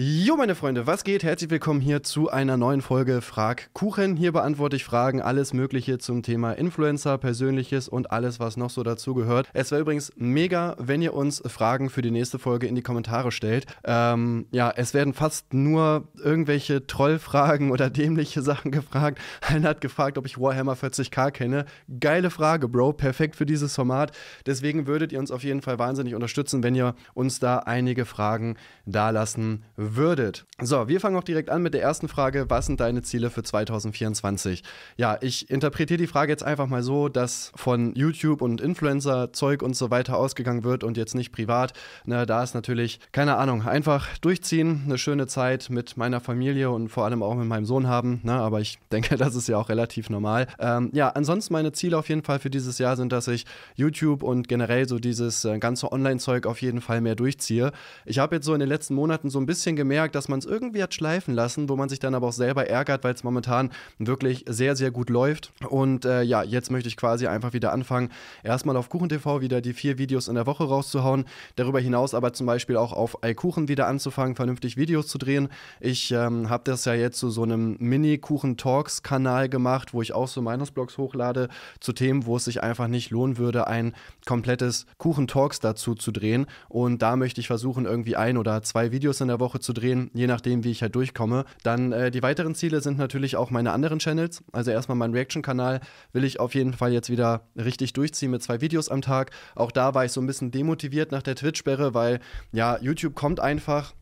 Jo, meine Freunde, was geht? Herzlich willkommen hier zu einer neuen Folge Frag Kuchen. Hier beantworte ich Fragen, alles Mögliche zum Thema Influencer, Persönliches und alles, was noch so dazugehört. Es wäre übrigens mega, wenn ihr uns Fragen für die nächste Folge in die Kommentare stellt. Ähm, ja, es werden fast nur irgendwelche Trollfragen oder dämliche Sachen gefragt. Einer hat gefragt, ob ich Warhammer 40k kenne. Geile Frage, Bro. Perfekt für dieses Format. Deswegen würdet ihr uns auf jeden Fall wahnsinnig unterstützen, wenn ihr uns da einige Fragen dalassen würdet würdet. So, wir fangen auch direkt an mit der ersten Frage. Was sind deine Ziele für 2024? Ja, ich interpretiere die Frage jetzt einfach mal so, dass von YouTube und Influencer-Zeug und so weiter ausgegangen wird und jetzt nicht privat. Na, ne, da ist natürlich, keine Ahnung, einfach durchziehen, eine schöne Zeit mit meiner Familie und vor allem auch mit meinem Sohn haben. Na, ne? aber ich denke, das ist ja auch relativ normal. Ähm, ja, ansonsten meine Ziele auf jeden Fall für dieses Jahr sind, dass ich YouTube und generell so dieses äh, ganze Online-Zeug auf jeden Fall mehr durchziehe. Ich habe jetzt so in den letzten Monaten so ein bisschen gemerkt, dass man es irgendwie hat schleifen lassen, wo man sich dann aber auch selber ärgert, weil es momentan wirklich sehr, sehr gut läuft. Und äh, ja, jetzt möchte ich quasi einfach wieder anfangen, erstmal auf KuchenTV wieder die vier Videos in der Woche rauszuhauen. Darüber hinaus aber zum Beispiel auch auf Eikuchen wieder anzufangen, vernünftig Videos zu drehen. Ich ähm, habe das ja jetzt zu so einem Mini-Kuchen-Talks-Kanal gemacht, wo ich auch so Meinungsblogs hochlade zu Themen, wo es sich einfach nicht lohnen würde, ein komplettes Kuchen-Talks dazu zu drehen. Und da möchte ich versuchen, irgendwie ein oder zwei Videos in der Woche Woche zu drehen, je nachdem, wie ich halt durchkomme. Dann äh, die weiteren Ziele sind natürlich auch meine anderen Channels. Also erstmal meinen Reaction-Kanal will ich auf jeden Fall jetzt wieder richtig durchziehen mit zwei Videos am Tag. Auch da war ich so ein bisschen demotiviert nach der Twitch-Sperre, weil ja, YouTube kommt einfach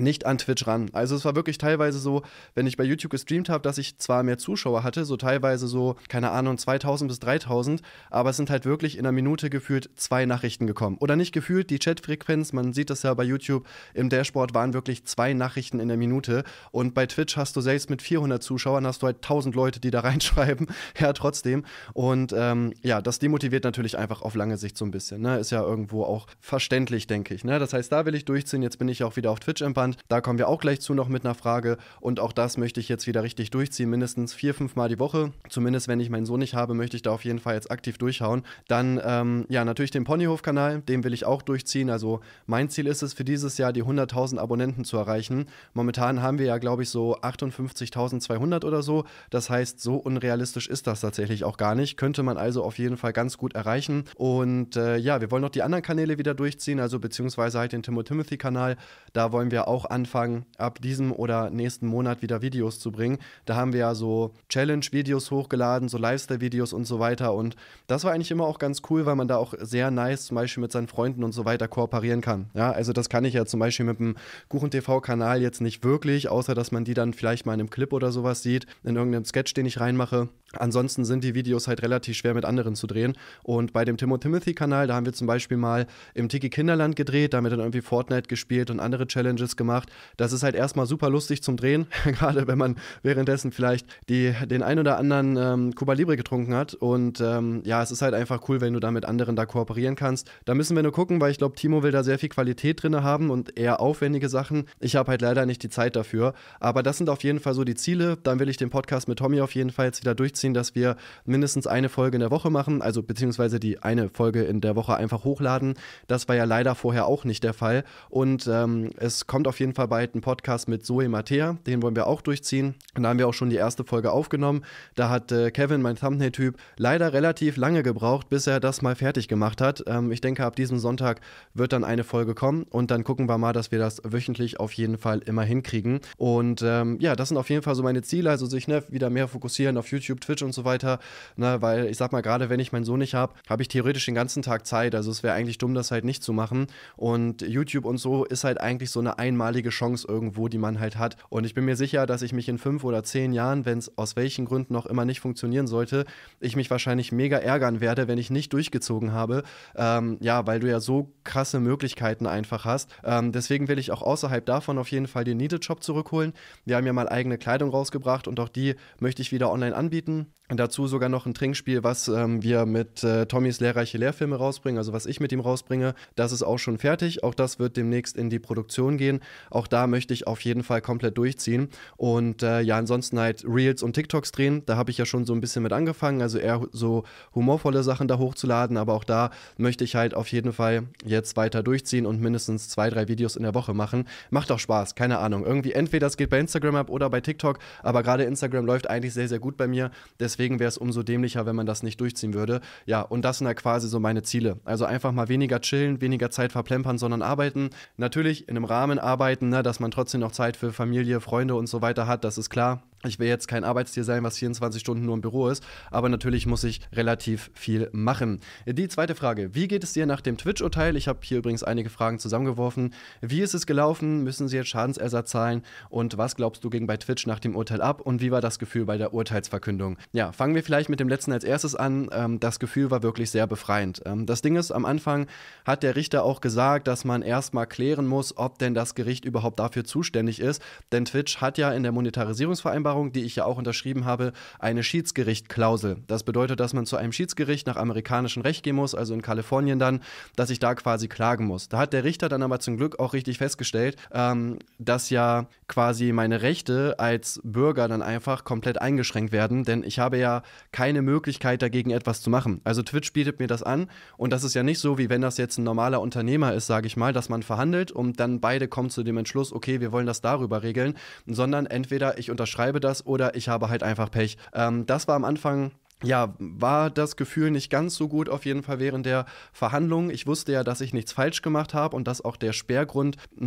nicht an Twitch ran. Also es war wirklich teilweise so, wenn ich bei YouTube gestreamt habe, dass ich zwar mehr Zuschauer hatte, so teilweise so, keine Ahnung, 2000 bis 3000, aber es sind halt wirklich in einer Minute gefühlt zwei Nachrichten gekommen. Oder nicht gefühlt, die Chatfrequenz, man sieht das ja bei YouTube, im Dashboard waren wirklich zwei Nachrichten in der Minute und bei Twitch hast du selbst mit 400 Zuschauern, hast du halt 1000 Leute, die da reinschreiben, ja trotzdem. Und ähm, ja, das demotiviert natürlich einfach auf lange Sicht so ein bisschen, ne? ist ja irgendwo auch verständlich, denke ich. Ne? Das heißt, da will ich durchziehen, jetzt bin ich auch wieder auf Twitch empfangen. Deutschland. Da kommen wir auch gleich zu noch mit einer Frage. Und auch das möchte ich jetzt wieder richtig durchziehen, mindestens vier, fünf Mal die Woche. Zumindest wenn ich meinen Sohn nicht habe, möchte ich da auf jeden Fall jetzt aktiv durchhauen. Dann ähm, ja natürlich den Ponyhof-Kanal, den will ich auch durchziehen. Also mein Ziel ist es für dieses Jahr die 100.000 Abonnenten zu erreichen. Momentan haben wir ja glaube ich so 58.200 oder so. Das heißt, so unrealistisch ist das tatsächlich auch gar nicht. Könnte man also auf jeden Fall ganz gut erreichen. Und äh, ja, wir wollen noch die anderen Kanäle wieder durchziehen, also beziehungsweise halt den Timo Timothy-Kanal. Da wollen wir auch auch anfangen, ab diesem oder nächsten Monat wieder Videos zu bringen. Da haben wir ja so Challenge-Videos hochgeladen, so Lifestyle-Videos und so weiter. Und das war eigentlich immer auch ganz cool, weil man da auch sehr nice zum Beispiel mit seinen Freunden und so weiter kooperieren kann. Ja, also das kann ich ja zum Beispiel mit dem Kuchen-TV-Kanal jetzt nicht wirklich, außer dass man die dann vielleicht mal in einem Clip oder sowas sieht, in irgendeinem Sketch, den ich reinmache. Ansonsten sind die Videos halt relativ schwer mit anderen zu drehen. Und bei dem Timo Timothy-Kanal, da haben wir zum Beispiel mal im Tiki Kinderland gedreht, damit dann irgendwie Fortnite gespielt und andere Challenges gemacht gemacht. Das ist halt erstmal super lustig zum Drehen, gerade wenn man währenddessen vielleicht die, den ein oder anderen ähm, Cuba Libre getrunken hat. Und ähm, ja, es ist halt einfach cool, wenn du da mit anderen da kooperieren kannst. Da müssen wir nur gucken, weil ich glaube, Timo will da sehr viel Qualität drin haben und eher aufwendige Sachen. Ich habe halt leider nicht die Zeit dafür. Aber das sind auf jeden Fall so die Ziele. Dann will ich den Podcast mit Tommy auf jeden Fall jetzt wieder durchziehen, dass wir mindestens eine Folge in der Woche machen, also beziehungsweise die eine Folge in der Woche einfach hochladen. Das war ja leider vorher auch nicht der Fall. Und ähm, es kommt auf jeden Fall bald einen Podcast mit Zoe Mattea, den wollen wir auch durchziehen. Und da haben wir auch schon die erste Folge aufgenommen. Da hat äh, Kevin, mein Thumbnail-Typ, leider relativ lange gebraucht, bis er das mal fertig gemacht hat. Ähm, ich denke, ab diesem Sonntag wird dann eine Folge kommen und dann gucken wir mal, dass wir das wöchentlich auf jeden Fall immer hinkriegen. Und ähm, ja, das sind auf jeden Fall so meine Ziele, also sich ne, wieder mehr fokussieren auf YouTube, Twitch und so weiter, ne, weil ich sag mal, gerade wenn ich meinen Sohn nicht habe, habe ich theoretisch den ganzen Tag Zeit. Also es wäre eigentlich dumm, das halt nicht zu machen. Und YouTube und so ist halt eigentlich so eine Einmal einmalige Chance irgendwo, die man halt hat. Und ich bin mir sicher, dass ich mich in fünf oder zehn Jahren, wenn es aus welchen Gründen noch immer nicht funktionieren sollte, ich mich wahrscheinlich mega ärgern werde, wenn ich nicht durchgezogen habe. Ähm, ja, weil du ja so krasse Möglichkeiten einfach hast. Ähm, deswegen will ich auch außerhalb davon auf jeden Fall den Needed job zurückholen. Wir haben ja mal eigene Kleidung rausgebracht und auch die möchte ich wieder online anbieten. Dazu sogar noch ein Trinkspiel, was ähm, wir mit äh, Tommys lehrreiche Lehrfilme rausbringen, also was ich mit ihm rausbringe. Das ist auch schon fertig. Auch das wird demnächst in die Produktion gehen. Auch da möchte ich auf jeden Fall komplett durchziehen. Und äh, ja, ansonsten halt Reels und TikToks drehen. Da habe ich ja schon so ein bisschen mit angefangen. Also eher so humorvolle Sachen da hochzuladen. Aber auch da möchte ich halt auf jeden Fall jetzt weiter durchziehen und mindestens zwei, drei Videos in der Woche machen. Macht auch Spaß, keine Ahnung. Irgendwie entweder es geht bei Instagram ab oder bei TikTok. Aber gerade Instagram läuft eigentlich sehr, sehr gut bei mir. Deswegen deswegen wäre es umso dämlicher, wenn man das nicht durchziehen würde. Ja, und das sind ja quasi so meine Ziele. Also einfach mal weniger chillen, weniger Zeit verplempern, sondern arbeiten. Natürlich in einem Rahmen arbeiten, ne, dass man trotzdem noch Zeit für Familie, Freunde und so weiter hat, das ist klar ich will jetzt kein Arbeitstier sein, was 24 Stunden nur im Büro ist, aber natürlich muss ich relativ viel machen. Die zweite Frage, wie geht es dir nach dem Twitch-Urteil? Ich habe hier übrigens einige Fragen zusammengeworfen. Wie ist es gelaufen? Müssen sie jetzt Schadensersatz zahlen? Und was glaubst du ging bei Twitch nach dem Urteil ab? Und wie war das Gefühl bei der Urteilsverkündung? Ja, fangen wir vielleicht mit dem letzten als erstes an. Ähm, das Gefühl war wirklich sehr befreiend. Ähm, das Ding ist, am Anfang hat der Richter auch gesagt, dass man erstmal klären muss, ob denn das Gericht überhaupt dafür zuständig ist. Denn Twitch hat ja in der Monetarisierungsvereinbarung Vereinbarung, die ich ja auch unterschrieben habe, eine Schiedsgerichtklausel. Das bedeutet, dass man zu einem Schiedsgericht nach amerikanischem Recht gehen muss, also in Kalifornien dann, dass ich da quasi klagen muss. Da hat der Richter dann aber zum Glück auch richtig festgestellt, ähm, dass ja quasi meine Rechte als Bürger dann einfach komplett eingeschränkt werden, denn ich habe ja keine Möglichkeit dagegen etwas zu machen. Also Twitch bietet mir das an und das ist ja nicht so, wie wenn das jetzt ein normaler Unternehmer ist, sage ich mal, dass man verhandelt und dann beide kommen zu dem Entschluss, okay, wir wollen das darüber regeln, sondern entweder ich unterschreibe das oder ich habe halt einfach Pech. Ähm, das war am Anfang ja, war das Gefühl nicht ganz so gut auf jeden Fall während der Verhandlung. Ich wusste ja, dass ich nichts falsch gemacht habe und dass auch der Sperrgrund mh,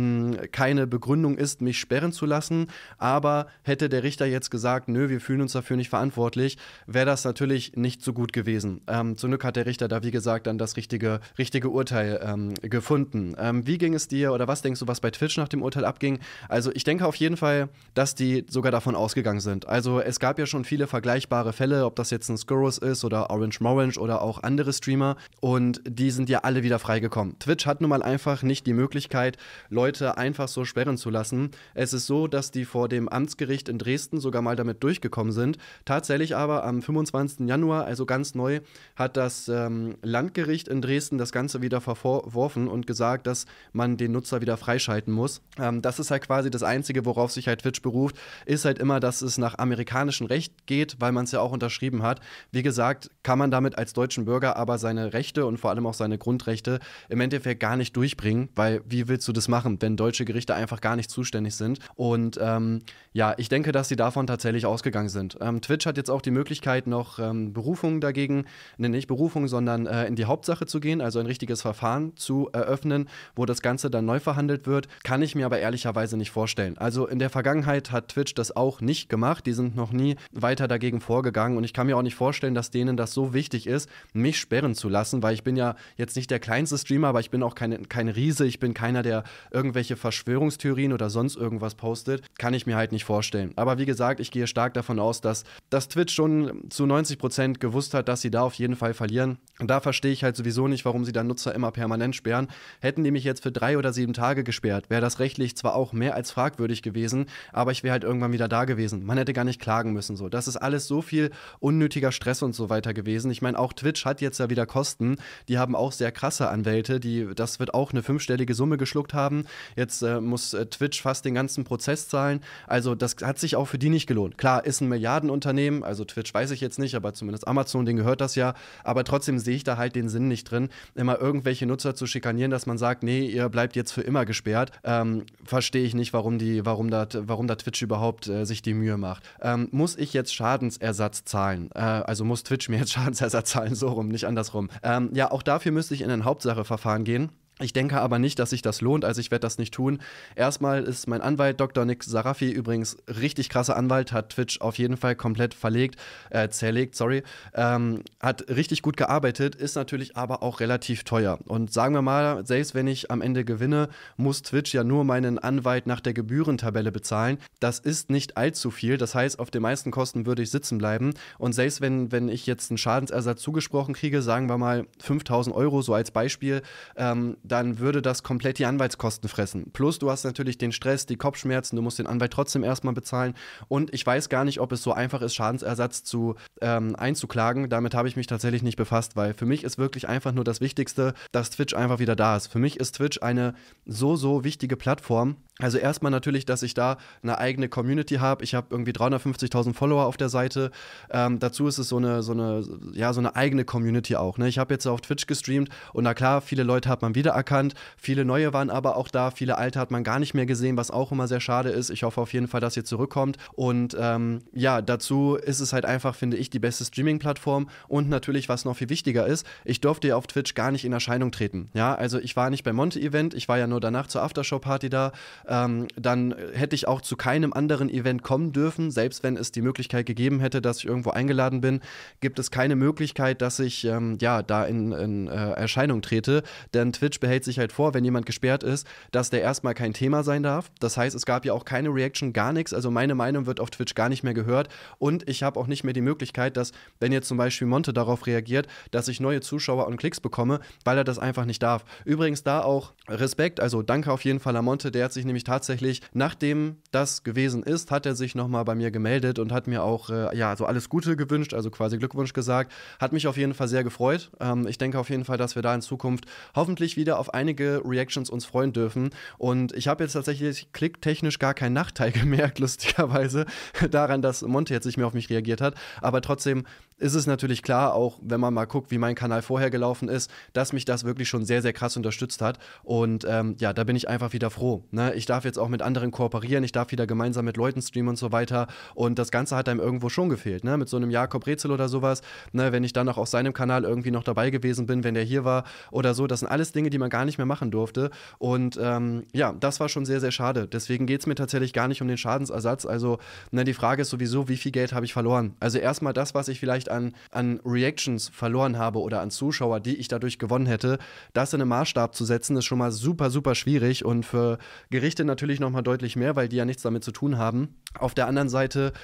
hm, keine Begründung ist, mich sperren zu lassen. Aber hätte der Richter jetzt gesagt, nö, wir fühlen uns dafür nicht verantwortlich, wäre das natürlich nicht so gut gewesen. Ähm, zum Glück hat der Richter da, wie gesagt, dann das richtige, richtige Urteil ähm, gefunden. Ähm, wie ging es dir oder was denkst du, was bei Twitch nach dem Urteil abging? Also ich denke auf jeden Fall, dass die sogar davon ausgegangen sind. Also es gab ja schon viele vergleichbare Fälle, ob das jetzt ein Skurrus ist oder Orange Morange oder auch andere Streamer. Und die sind ja alle wieder freigekommen. Twitch hat nun mal einfach nicht die Möglichkeit, Leute einfach so sperren zu lassen. Es ist so, dass die vor dem Amtsgericht in Dresden sogar mal damit durchgekommen sind. Tatsächlich aber am 25. Januar, also ganz neu, hat das ähm, Landgericht in Dresden das Ganze wieder verworfen und gesagt, dass man den Nutzer wieder freischalten muss. Ähm, das ist halt quasi das Einzige, worauf sich halt Twitch beruft, ist halt immer, dass es nach amerikanischem Recht geht, weil man es ja auch unterschrieben hat. Wie gesagt, kann man damit als deutschen Bürger aber seine Rechte und vor allem auch seine Grundrechte im Endeffekt gar nicht durchbringen, weil wie willst du das machen, wenn deutsche Gerichte einfach gar nicht zuständig sind? Und ähm, ja, ich denke, dass sie davon tatsächlich ausgegangen sind. Ähm, Twitch hat jetzt auch die Möglichkeit, noch ähm, Berufungen dagegen, ne, nicht Berufung, sondern äh, in die Hauptsache zu gehen, also ein richtiges Verfahren zu eröffnen, wo das Ganze dann neu verhandelt wird. Kann ich mir aber ehrlicherweise nicht vorstellen. Also in der Vergangenheit hat Twitch das auch nicht gemacht. Die sind noch nie weiter dagegen vorgegangen und ich kann mir auch nicht vorstellen, vorstellen, dass denen das so wichtig ist, mich sperren zu lassen, weil ich bin ja jetzt nicht der kleinste Streamer, aber ich bin auch kein, kein Riese, ich bin keiner, der irgendwelche Verschwörungstheorien oder sonst irgendwas postet. Kann ich mir halt nicht vorstellen. Aber wie gesagt, ich gehe stark davon aus, dass, dass Twitch schon zu 90% Prozent gewusst hat, dass sie da auf jeden Fall verlieren. Und da verstehe ich halt sowieso nicht, warum sie dann Nutzer immer permanent sperren. Hätten die mich jetzt für drei oder sieben Tage gesperrt, wäre das rechtlich zwar auch mehr als fragwürdig gewesen, aber ich wäre halt irgendwann wieder da gewesen. Man hätte gar nicht klagen müssen. So, das ist alles so viel unnötiger weniger Stress und so weiter gewesen. Ich meine, auch Twitch hat jetzt ja wieder Kosten. Die haben auch sehr krasse Anwälte. Die, das wird auch eine fünfstellige Summe geschluckt haben. Jetzt äh, muss äh, Twitch fast den ganzen Prozess zahlen. Also, das hat sich auch für die nicht gelohnt. Klar, ist ein Milliardenunternehmen. Also, Twitch weiß ich jetzt nicht, aber zumindest Amazon, denen gehört das ja. Aber trotzdem sehe ich da halt den Sinn nicht drin, immer irgendwelche Nutzer zu schikanieren, dass man sagt, nee, ihr bleibt jetzt für immer gesperrt. Ähm, Verstehe ich nicht, warum, die, warum, da, warum Twitch überhaupt äh, sich die Mühe macht. Ähm, muss ich jetzt Schadensersatz zahlen? Äh, also muss Twitch mir jetzt Schadensersatz zahlen, so rum, nicht andersrum. Ähm, ja, auch dafür müsste ich in ein Hauptsacheverfahren gehen. Ich denke aber nicht, dass sich das lohnt, also ich werde das nicht tun. Erstmal ist mein Anwalt Dr. Nick Sarafi übrigens richtig krasser Anwalt, hat Twitch auf jeden Fall komplett verlegt, äh, zerlegt, sorry. Ähm, hat richtig gut gearbeitet, ist natürlich aber auch relativ teuer. Und sagen wir mal, selbst wenn ich am Ende gewinne, muss Twitch ja nur meinen Anwalt nach der Gebührentabelle bezahlen. Das ist nicht allzu viel, das heißt, auf den meisten Kosten würde ich sitzen bleiben. Und selbst wenn, wenn ich jetzt einen Schadensersatz zugesprochen kriege, sagen wir mal 5000 Euro, so als Beispiel, ähm, dann würde das komplett die Anwaltskosten fressen. Plus du hast natürlich den Stress, die Kopfschmerzen, du musst den Anwalt trotzdem erstmal bezahlen. Und ich weiß gar nicht, ob es so einfach ist, Schadensersatz zu ähm, einzuklagen. Damit habe ich mich tatsächlich nicht befasst, weil für mich ist wirklich einfach nur das Wichtigste, dass Twitch einfach wieder da ist. Für mich ist Twitch eine so, so wichtige Plattform, also erstmal natürlich, dass ich da eine eigene Community habe. Ich habe irgendwie 350.000 Follower auf der Seite. Ähm, dazu ist es so eine, so eine, ja, so eine eigene Community auch. Ne? Ich habe jetzt auf Twitch gestreamt und na klar, viele Leute hat man wiedererkannt. Viele neue waren aber auch da. Viele alte hat man gar nicht mehr gesehen, was auch immer sehr schade ist. Ich hoffe auf jeden Fall, dass ihr zurückkommt. Und ähm, ja, dazu ist es halt einfach, finde ich, die beste Streaming-Plattform. Und natürlich, was noch viel wichtiger ist, ich durfte ja auf Twitch gar nicht in Erscheinung treten. Ja, also ich war nicht beim Monte-Event. Ich war ja nur danach zur Aftershow-Party da ähm, dann hätte ich auch zu keinem anderen Event kommen dürfen. Selbst wenn es die Möglichkeit gegeben hätte, dass ich irgendwo eingeladen bin, gibt es keine Möglichkeit, dass ich ähm, ja da in, in äh, Erscheinung trete. Denn Twitch behält sich halt vor, wenn jemand gesperrt ist, dass der erstmal kein Thema sein darf. Das heißt, es gab ja auch keine Reaction, gar nichts. Also meine Meinung wird auf Twitch gar nicht mehr gehört. Und ich habe auch nicht mehr die Möglichkeit, dass, wenn jetzt zum Beispiel Monte darauf reagiert, dass ich neue Zuschauer und Klicks bekomme, weil er das einfach nicht darf. Übrigens da auch Respekt, also danke auf jeden Fall an Monte, der hat sich nämlich tatsächlich, nachdem das gewesen ist, hat er sich nochmal bei mir gemeldet und hat mir auch, äh, ja, so alles Gute gewünscht, also quasi Glückwunsch gesagt. Hat mich auf jeden Fall sehr gefreut. Ähm, ich denke auf jeden Fall, dass wir da in Zukunft hoffentlich wieder auf einige Reactions uns freuen dürfen. Und ich habe jetzt tatsächlich klicktechnisch gar keinen Nachteil gemerkt, lustigerweise, daran, dass Monte jetzt nicht mehr auf mich reagiert hat. Aber trotzdem ist es natürlich klar, auch wenn man mal guckt, wie mein Kanal vorher gelaufen ist, dass mich das wirklich schon sehr, sehr krass unterstützt hat. Und ähm, ja, da bin ich einfach wieder froh. Ne? Ich ich darf jetzt auch mit anderen kooperieren, ich darf wieder gemeinsam mit Leuten streamen und so weiter. Und das Ganze hat einem irgendwo schon gefehlt, ne? Mit so einem Jakob Rätsel oder sowas, ne? Wenn ich dann auch auf seinem Kanal irgendwie noch dabei gewesen bin, wenn der hier war oder so, das sind alles Dinge, die man gar nicht mehr machen durfte. Und ähm, ja, das war schon sehr, sehr schade. Deswegen geht es mir tatsächlich gar nicht um den Schadensersatz. Also, ne, die Frage ist sowieso, wie viel Geld habe ich verloren? Also erstmal das, was ich vielleicht an, an Reactions verloren habe oder an Zuschauer, die ich dadurch gewonnen hätte, das in einen Maßstab zu setzen, ist schon mal super, super schwierig und für Gerichte Gerichte natürlich nochmal deutlich mehr, weil die ja nichts damit zu tun haben. Auf der anderen Seite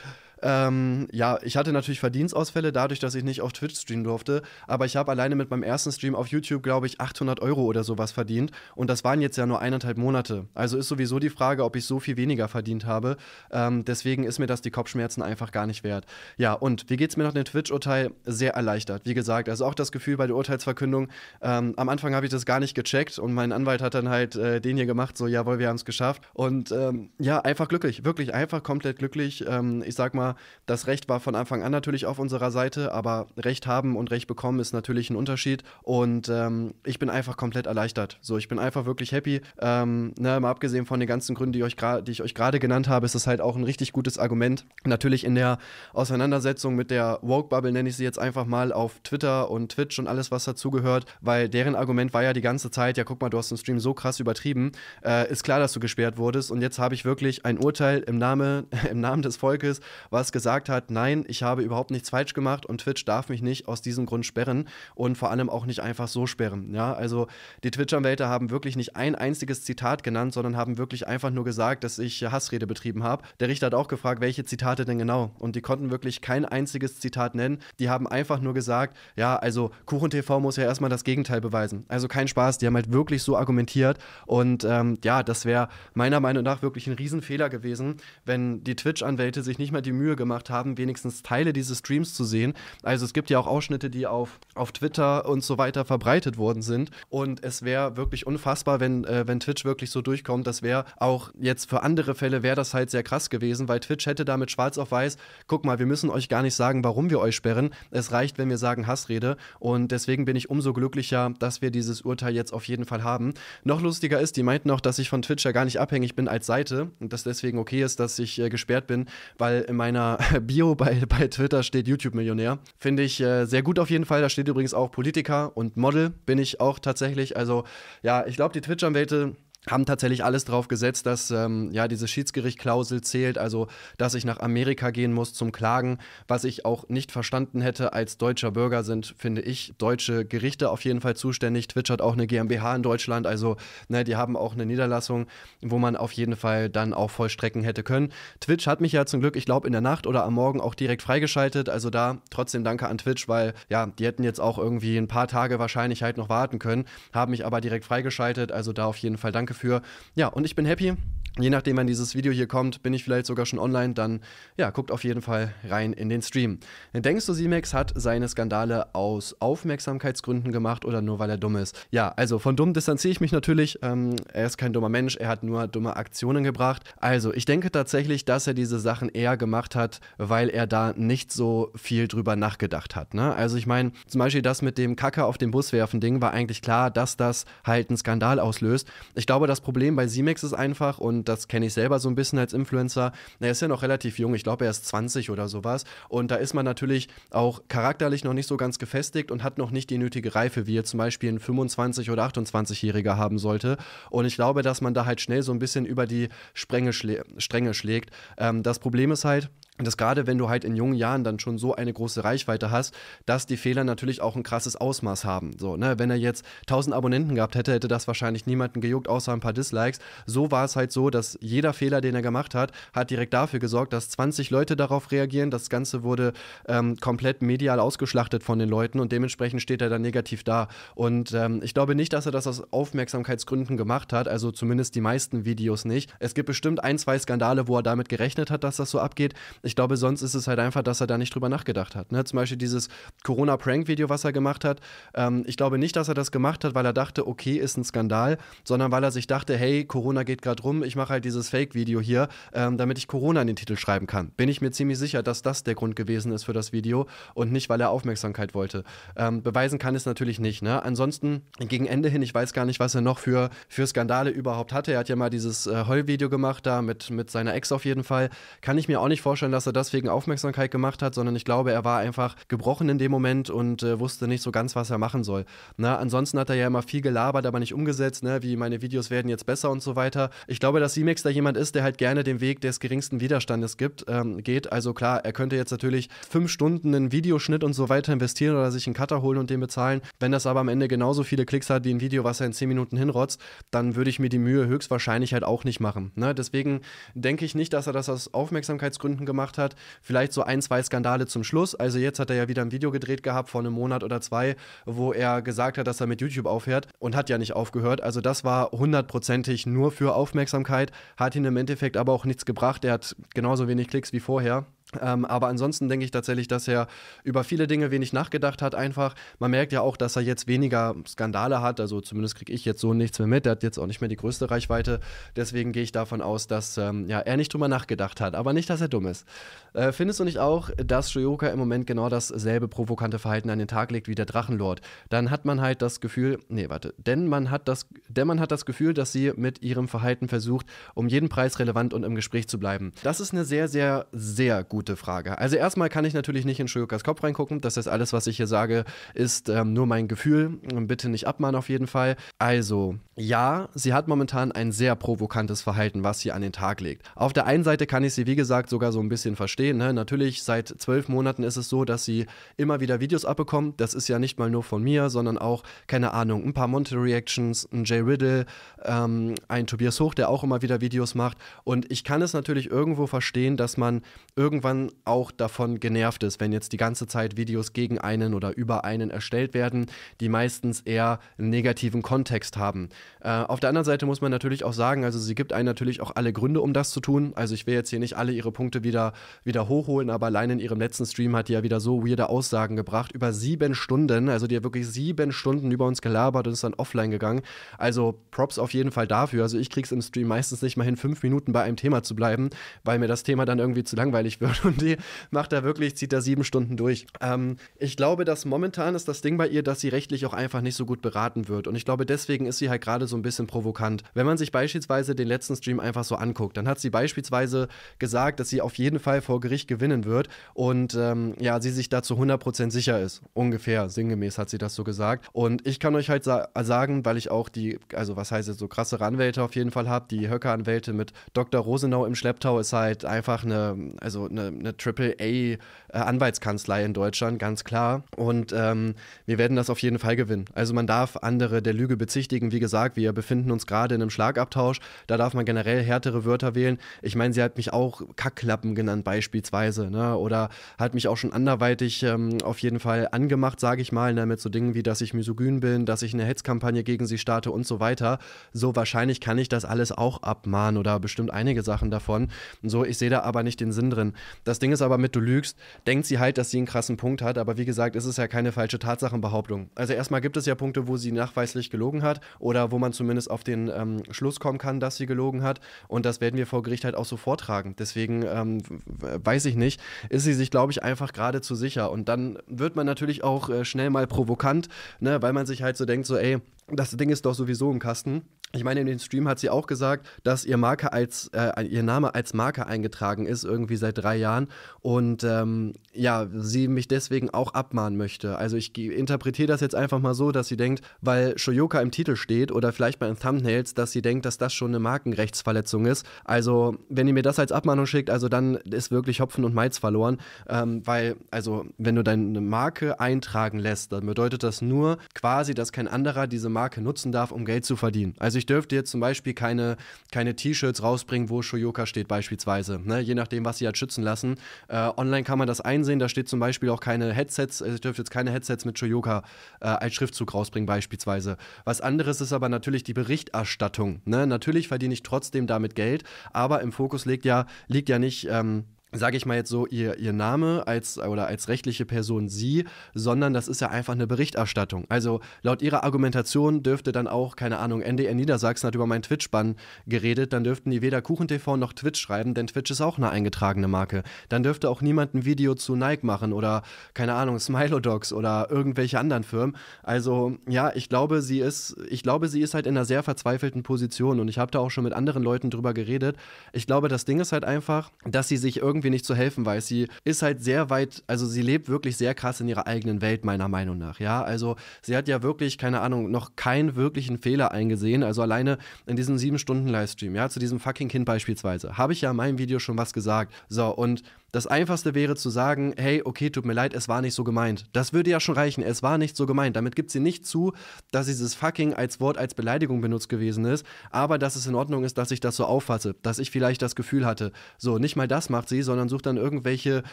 ähm, ja, ich hatte natürlich Verdienstausfälle dadurch, dass ich nicht auf Twitch streamen durfte, aber ich habe alleine mit meinem ersten Stream auf YouTube, glaube ich, 800 Euro oder sowas verdient und das waren jetzt ja nur eineinhalb Monate. Also ist sowieso die Frage, ob ich so viel weniger verdient habe. Ähm, deswegen ist mir das die Kopfschmerzen einfach gar nicht wert. Ja, und wie geht es mir nach dem Twitch-Urteil? Sehr erleichtert, wie gesagt. Also auch das Gefühl bei der Urteilsverkündung, ähm, am Anfang habe ich das gar nicht gecheckt und mein Anwalt hat dann halt äh, den hier gemacht, so jawohl, wir haben es geschafft. Und ähm, ja, einfach glücklich, wirklich einfach komplett glücklich. Ähm, ich sag mal, klar, das Recht war von Anfang an natürlich auf unserer Seite, aber Recht haben und Recht bekommen ist natürlich ein Unterschied. Und ähm, ich bin einfach komplett erleichtert. So, ich bin einfach wirklich happy. Ähm, ne, mal abgesehen von den ganzen Gründen, die, euch die ich euch gerade genannt habe, ist es halt auch ein richtig gutes Argument. Natürlich in der Auseinandersetzung mit der Woke-Bubble, nenne ich sie jetzt einfach mal, auf Twitter und Twitch und alles, was dazugehört, weil deren Argument war ja die ganze Zeit, ja, guck mal, du hast den Stream so krass übertrieben. Äh, ist klar, dass du gesperrt wurdest. Und jetzt habe ich wirklich ein Urteil im, Name, im Namen des Volkes, was was gesagt hat, nein, ich habe überhaupt nichts falsch gemacht und Twitch darf mich nicht aus diesem Grund sperren und vor allem auch nicht einfach so sperren. Ja, also die Twitch-Anwälte haben wirklich nicht ein einziges Zitat genannt, sondern haben wirklich einfach nur gesagt, dass ich Hassrede betrieben habe. Der Richter hat auch gefragt, welche Zitate denn genau und die konnten wirklich kein einziges Zitat nennen. Die haben einfach nur gesagt, ja, also Kuchen TV muss ja erstmal das Gegenteil beweisen. Also kein Spaß, die haben halt wirklich so argumentiert und ähm, ja, das wäre meiner Meinung nach wirklich ein Riesenfehler gewesen, wenn die Twitch-Anwälte sich nicht mal die Mühe Mühe gemacht haben, wenigstens Teile dieses Streams zu sehen. Also es gibt ja auch Ausschnitte, die auf, auf Twitter und so weiter verbreitet worden sind. Und es wäre wirklich unfassbar, wenn, äh, wenn Twitch wirklich so durchkommt. Das wäre auch jetzt für andere Fälle, wäre das halt sehr krass gewesen, weil Twitch hätte damit schwarz auf weiß, guck mal, wir müssen euch gar nicht sagen, warum wir euch sperren. Es reicht, wenn wir sagen Hassrede. Und deswegen bin ich umso glücklicher, dass wir dieses Urteil jetzt auf jeden Fall haben. Noch lustiger ist, die meinten auch, dass ich von Twitch ja gar nicht abhängig bin als Seite und dass deswegen okay ist, dass ich äh, gesperrt bin, weil in meiner meiner Bio bei, bei Twitter steht YouTube-Millionär. Finde ich äh, sehr gut auf jeden Fall. Da steht übrigens auch Politiker und Model bin ich auch tatsächlich. Also ja, ich glaube, die Twitch-Anwälte haben tatsächlich alles darauf gesetzt, dass ähm, ja diese Schiedsgerichtklausel zählt, also dass ich nach Amerika gehen muss zum Klagen, was ich auch nicht verstanden hätte als deutscher Bürger sind, finde ich, deutsche Gerichte auf jeden Fall zuständig. Twitch hat auch eine GmbH in Deutschland, also ne, die haben auch eine Niederlassung, wo man auf jeden Fall dann auch vollstrecken hätte können. Twitch hat mich ja zum Glück, ich glaube, in der Nacht oder am Morgen auch direkt freigeschaltet, also da trotzdem danke an Twitch, weil ja, die hätten jetzt auch irgendwie ein paar Tage wahrscheinlich halt noch warten können, haben mich aber direkt freigeschaltet, also da auf jeden Fall danke dafür. Ja, und ich bin happy. Je nachdem, wann dieses Video hier kommt, bin ich vielleicht sogar schon online, dann ja, guckt auf jeden Fall rein in den Stream. Denkst du, Simex hat seine Skandale aus Aufmerksamkeitsgründen gemacht oder nur weil er dumm ist? Ja, also von dumm distanziere ich mich natürlich. Ähm, er ist kein dummer Mensch, er hat nur dumme Aktionen gebracht. Also ich denke tatsächlich, dass er diese Sachen eher gemacht hat, weil er da nicht so viel drüber nachgedacht hat. Ne? Also ich meine, zum Beispiel das mit dem Kacke auf den Bus werfen Ding war eigentlich klar, dass das halt einen Skandal auslöst. Ich glaube, das Problem bei Simex ist einfach und das kenne ich selber so ein bisschen als Influencer. Er ist ja noch relativ jung, ich glaube, er ist 20 oder sowas. Und da ist man natürlich auch charakterlich noch nicht so ganz gefestigt und hat noch nicht die nötige Reife, wie jetzt zum Beispiel ein 25- oder 28-Jähriger haben sollte. Und ich glaube, dass man da halt schnell so ein bisschen über die Sprenge, schlä Stränge schlägt. Ähm, das Problem ist halt, und dass gerade wenn du halt in jungen Jahren dann schon so eine große Reichweite hast, dass die Fehler natürlich auch ein krasses Ausmaß haben. So, ne? Wenn er jetzt 1000 Abonnenten gehabt hätte, hätte das wahrscheinlich niemanden gejuckt, außer ein paar Dislikes. So war es halt so, dass jeder Fehler, den er gemacht hat, hat direkt dafür gesorgt, dass 20 Leute darauf reagieren. Das Ganze wurde ähm, komplett medial ausgeschlachtet von den Leuten und dementsprechend steht er dann negativ da. Und ähm, ich glaube nicht, dass er das aus Aufmerksamkeitsgründen gemacht hat, also zumindest die meisten Videos nicht. Es gibt bestimmt ein, zwei Skandale, wo er damit gerechnet hat, dass das so abgeht. Ich glaube, sonst ist es halt einfach, dass er da nicht drüber nachgedacht hat. Ne? Zum Beispiel dieses Corona-Prank-Video, was er gemacht hat. Ähm, ich glaube nicht, dass er das gemacht hat, weil er dachte, okay, ist ein Skandal, sondern weil er sich dachte, hey, Corona geht gerade rum, ich mache halt dieses Fake-Video hier, ähm, damit ich Corona in den Titel schreiben kann. Bin ich mir ziemlich sicher, dass das der Grund gewesen ist für das Video und nicht, weil er Aufmerksamkeit wollte. Ähm, beweisen kann es natürlich nicht. Ne? Ansonsten gegen Ende hin, ich weiß gar nicht, was er noch für, für Skandale überhaupt hatte. Er hat ja mal dieses äh, Heul-Video gemacht da mit, mit seiner Ex auf jeden Fall. Kann ich mir auch nicht vorstellen, dass dass er das wegen Aufmerksamkeit gemacht hat, sondern ich glaube, er war einfach gebrochen in dem Moment und äh, wusste nicht so ganz, was er machen soll. Na, ansonsten hat er ja immer viel gelabert, aber nicht umgesetzt, ne? wie meine Videos werden jetzt besser und so weiter. Ich glaube, dass Simex da jemand ist, der halt gerne den Weg des geringsten Widerstandes gibt, ähm, geht. Also klar, er könnte jetzt natürlich fünf Stunden einen Videoschnitt und so weiter investieren oder sich einen Cutter holen und den bezahlen. Wenn das aber am Ende genauso viele Klicks hat wie ein Video, was er in zehn Minuten hinrotzt, dann würde ich mir die Mühe höchstwahrscheinlich halt auch nicht machen. Ne? Deswegen denke ich nicht, dass er das aus Aufmerksamkeitsgründen gemacht gemacht hat. Vielleicht so ein, zwei Skandale zum Schluss. Also jetzt hat er ja wieder ein Video gedreht gehabt vor einem Monat oder zwei, wo er gesagt hat, dass er mit YouTube aufhört und hat ja nicht aufgehört. Also das war hundertprozentig nur für Aufmerksamkeit, hat ihn im Endeffekt aber auch nichts gebracht. Er hat genauso wenig Klicks wie vorher. Ähm, aber ansonsten denke ich tatsächlich, dass er über viele Dinge wenig nachgedacht hat. Einfach, man merkt ja auch, dass er jetzt weniger Skandale hat. Also zumindest kriege ich jetzt so nichts mehr mit. Er hat jetzt auch nicht mehr die größte Reichweite. Deswegen gehe ich davon aus, dass ähm, ja, er nicht drüber nachgedacht hat. Aber nicht, dass er dumm ist. Äh, findest du nicht auch, dass Shoyoka im Moment genau dasselbe provokante Verhalten an den Tag legt wie der Drachenlord? Dann hat man halt das Gefühl, nee, warte, denn man hat das, denn man hat das Gefühl, dass sie mit ihrem Verhalten versucht, um jeden Preis relevant und im Gespräch zu bleiben. Das ist eine sehr, sehr, sehr gute gute Frage. Also erstmal kann ich natürlich nicht in Shoyokas Kopf reingucken. Das ist alles, was ich hier sage, ist ähm, nur mein Gefühl. Ähm, bitte nicht abmahnen auf jeden Fall. Also, ja, sie hat momentan ein sehr provokantes Verhalten, was sie an den Tag legt. Auf der einen Seite kann ich sie, wie gesagt, sogar so ein bisschen verstehen. Ne? Natürlich, seit zwölf Monaten ist es so, dass sie immer wieder Videos abbekommt. Das ist ja nicht mal nur von mir, sondern auch, keine Ahnung, ein paar Monte-Reactions, ein Jay Riddle, ähm, ein Tobias Hoch, der auch immer wieder Videos macht. Und ich kann es natürlich irgendwo verstehen, dass man irgendwann irgendwann auch davon genervt ist, wenn jetzt die ganze Zeit Videos gegen einen oder über einen erstellt werden, die meistens eher einen negativen Kontext haben. Äh, auf der anderen Seite muss man natürlich auch sagen, also sie gibt einen natürlich auch alle Gründe, um das zu tun. Also ich will jetzt hier nicht alle ihre Punkte wieder, wieder hochholen, aber allein in ihrem letzten Stream hat die ja wieder so weirde Aussagen gebracht. Über sieben Stunden, also die hat wirklich sieben Stunden über uns gelabert und ist dann offline gegangen. Also Props auf jeden Fall dafür. Also ich krieg's im Stream meistens nicht mal hin, fünf Minuten bei einem Thema zu bleiben, weil mir das Thema dann irgendwie zu langweilig wird hat und die macht da wirklich, zieht da sieben Stunden durch. Ähm, ich glaube, dass momentan ist das Ding bei ihr, dass sie rechtlich auch einfach nicht so gut beraten wird. Und ich glaube, deswegen ist sie halt gerade so ein bisschen provokant. Wenn man sich beispielsweise den letzten Stream einfach so anguckt, dann hat sie beispielsweise gesagt, dass sie auf jeden Fall vor Gericht gewinnen wird und ähm, ja, sie sich dazu 100% sicher ist. Ungefähr, sinngemäß hat sie das so gesagt. Und ich kann euch halt sa sagen, weil ich auch die, also was heißt jetzt so krassere Anwälte auf jeden Fall habe, die Höcker-Anwälte mit Dr. Rosenau im Schlepptau ist halt einfach eine, also eine eine, Triple A äh, Anwaltskanzlei in Deutschland, ganz klar. Und ähm, wir werden das auf jeden Fall gewinnen. Also man darf andere der Lüge bezichtigen. Wie gesagt, wir befinden uns gerade in einem Schlagabtausch. Da darf man generell härtere Wörter wählen. Ich meine, sie hat mich auch Kackklappen genannt beispielsweise. Ne? Oder hat mich auch schon anderweitig ähm, auf jeden Fall angemacht, sage ich mal, ne? mit so Dingen wie, dass ich misogyn bin, dass ich eine Hetzkampagne gegen sie starte und so weiter. So wahrscheinlich kann ich das alles auch abmahnen oder bestimmt einige Sachen davon. So, ich sehe da aber nicht den Sinn drin. Das Ding ist aber mit, du lügst, denkt sie halt, dass sie einen krassen Punkt hat. Aber wie gesagt, ist es ja keine falsche Tatsachenbehauptung. Also erstmal gibt es ja Punkte, wo sie nachweislich gelogen hat oder wo man zumindest auf den ähm, Schluss kommen kann, dass sie gelogen hat. Und das werden wir vor Gericht halt auch so vortragen. Deswegen ähm, weiß ich nicht, ist sie sich, glaube ich, einfach gerade zu sicher. Und dann wird man natürlich auch äh, schnell mal provokant, ne, weil man sich halt so denkt, so, ey, das Ding ist doch sowieso im Kasten. Ich meine, in dem Stream hat sie auch gesagt, dass ihr Marker als äh, ihr Name als Marke eingetragen ist, irgendwie seit drei Jahren. Und ähm, ja, sie mich deswegen auch abmahnen möchte. Also ich interpretiere das jetzt einfach mal so, dass sie denkt, weil Shoyoka im Titel steht oder vielleicht bei den Thumbnails, dass sie denkt, dass das schon eine Markenrechtsverletzung ist. Also, wenn ihr mir das als Abmahnung schickt, also dann ist wirklich Hopfen und Malz verloren. Ähm, weil, also, wenn du deine Marke eintragen lässt, dann bedeutet das nur quasi, dass kein anderer diese Marke Marke nutzen darf, um Geld zu verdienen. Also ich dürfte jetzt zum Beispiel keine, keine T-Shirts rausbringen, wo Shoyoka steht beispielsweise. Ne? Je nachdem, was sie halt schützen lassen. Äh, online kann man das einsehen. Da steht zum Beispiel auch keine Headsets. Also ich dürfte jetzt keine Headsets mit Shoyoka äh, als Schriftzug rausbringen beispielsweise. Was anderes ist aber natürlich die Berichterstattung. Ne? Natürlich verdiene ich trotzdem damit Geld, aber im Fokus liegt ja, liegt ja nicht... Ähm, sage ich mal jetzt so, ihr, ihr Name als oder als rechtliche Person sie, sondern das ist ja einfach eine Berichterstattung. Also laut ihrer Argumentation dürfte dann auch, keine Ahnung, NDR Niedersachsen hat über meinen Twitch-Bann geredet, dann dürften die weder KuchenTV noch Twitch schreiben, denn Twitch ist auch eine eingetragene Marke. Dann dürfte auch niemand ein Video zu Nike machen oder, keine Ahnung, Smilodogs oder irgendwelche anderen Firmen. Also ja, ich glaube, sie ist, ich glaube, sie ist halt in einer sehr verzweifelten Position und ich habe da auch schon mit anderen Leuten drüber geredet. Ich glaube, das Ding ist halt einfach, dass sie sich irgendwie irgendwie nicht zu helfen weiß. Sie ist halt sehr weit, also sie lebt wirklich sehr krass in ihrer eigenen Welt, meiner Meinung nach. Ja, also sie hat ja wirklich, keine Ahnung, noch keinen wirklichen Fehler eingesehen. Also alleine in diesem sieben Stunden Livestream, ja, zu diesem fucking Kind beispielsweise, habe ich ja in meinem Video schon was gesagt. So, und das Einfachste wäre zu sagen, hey, okay, tut mir leid, es war nicht so gemeint. Das würde ja schon reichen, es war nicht so gemeint. Damit gibt sie nicht zu, dass dieses fucking als Wort als Beleidigung benutzt gewesen ist, aber dass es in Ordnung ist, dass ich das so auffasse, dass ich vielleicht das Gefühl hatte. So, nicht mal das macht sie, sondern sucht dann irgendwelche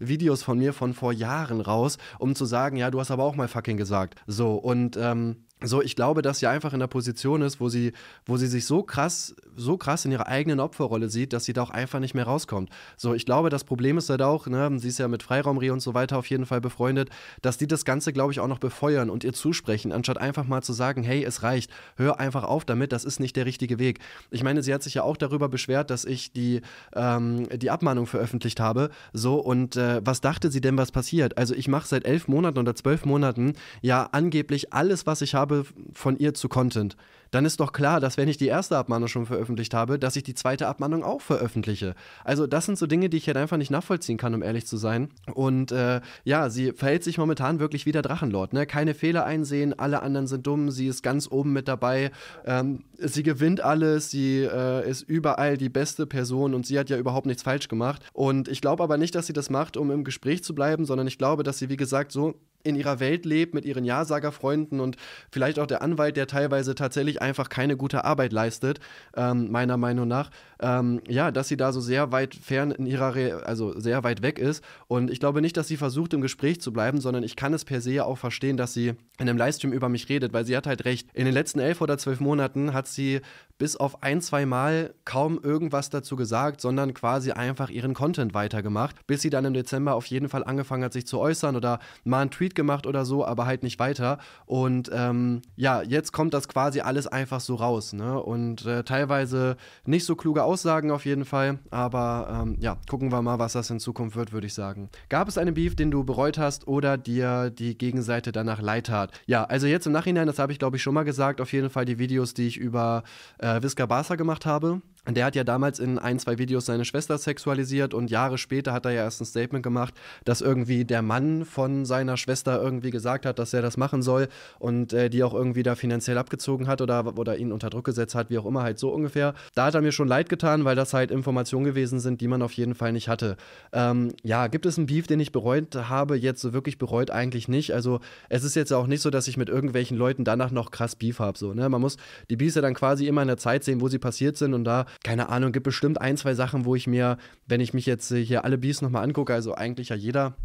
Videos von mir von vor Jahren raus, um zu sagen, ja, du hast aber auch mal fucking gesagt. So, und ähm, so, ich glaube, dass sie einfach in der Position ist, wo sie, wo sie sich so krass, so krass in ihrer eigenen Opferrolle sieht, dass sie da auch einfach nicht mehr rauskommt. So, ich glaube, das Problem ist halt auch, ne, sie ist ja mit Freiraumreh und so weiter auf jeden Fall befreundet, dass die das Ganze, glaube ich, auch noch befeuern und ihr zusprechen, anstatt einfach mal zu sagen, hey, es reicht, hör einfach auf damit, das ist nicht der richtige Weg. Ich meine, sie hat sich ja auch darüber beschwert, dass ich die, ähm, die Abmahnung veröffentlicht habe. So, und äh, was dachte sie denn, was passiert? Also, ich mache seit elf Monaten oder zwölf Monaten ja angeblich alles, was ich habe habe von ihr zu Content, dann ist doch klar, dass wenn ich die erste Abmahnung schon veröffentlicht habe, dass ich die zweite Abmahnung auch veröffentliche. Also das sind so Dinge, die ich halt einfach nicht nachvollziehen kann, um ehrlich zu sein. Und äh, ja, sie verhält sich momentan wirklich wie der Drachenlord. Ne? Keine Fehler einsehen, alle anderen sind dumm, sie ist ganz oben mit dabei, ähm, sie gewinnt alles, sie äh, ist überall die beste Person und sie hat ja überhaupt nichts falsch gemacht. Und ich glaube aber nicht, dass sie das macht, um im Gespräch zu bleiben, sondern ich glaube, dass sie, wie gesagt, so in ihrer Welt lebt mit ihren Ja-Sager-Freunden und vielleicht auch der Anwalt, der teilweise tatsächlich einfach keine gute Arbeit leistet, ähm, meiner Meinung nach, ähm, ja, dass sie da so sehr weit fern in ihrer, Re also sehr weit weg ist. Und ich glaube nicht, dass sie versucht, im Gespräch zu bleiben, sondern ich kann es per se ja auch verstehen, dass sie in einem Livestream über mich redet, weil sie hat halt recht. In den letzten elf oder zwölf Monaten hat sie bis auf ein, zwei Mal kaum irgendwas dazu gesagt, sondern quasi einfach ihren Content weitergemacht, bis sie dann im Dezember auf jeden Fall angefangen hat, sich zu äußern oder mal einen Tweet mitgemacht oder so, aber halt nicht weiter. Und ähm, ja, jetzt kommt das quasi alles einfach so raus. Ne? Und äh, teilweise nicht so kluge Aussagen auf jeden Fall, aber ähm, ja, gucken wir mal, was das in Zukunft wird, würde ich sagen. Gab es einen Beef, den du bereut hast oder dir die Gegenseite danach leid tat? Ja, also jetzt im Nachhinein, das habe ich glaube ich schon mal gesagt, auf jeden Fall die Videos, die ich über äh, Visca Barca gemacht habe. Der hat ja damals in ein, zwei Videos seine Schwester sexualisiert und Jahre später hat er ja erst ein Statement gemacht, dass irgendwie der Mann von seiner Schwester irgendwie gesagt hat, dass er das machen soll und äh, die auch irgendwie da finanziell abgezogen hat oder, oder ihn unter Druck gesetzt hat, wie auch immer, halt so ungefähr. Da hat er mir schon leid getan, weil das halt Informationen gewesen sind, die man auf jeden Fall nicht hatte. Ähm, ja, gibt es einen Beef, den ich bereut habe? Jetzt so wirklich bereut eigentlich nicht. Also es ist jetzt auch nicht so, dass ich mit irgendwelchen Leuten danach noch krass Beef habe. So, ne? Man muss die Beefs ja dann quasi immer in der Zeit sehen, wo sie passiert sind und da keine Ahnung, gibt bestimmt ein, zwei Sachen, wo ich mir, wenn ich mich jetzt hier alle Beasts nochmal angucke, also eigentlich ja jeder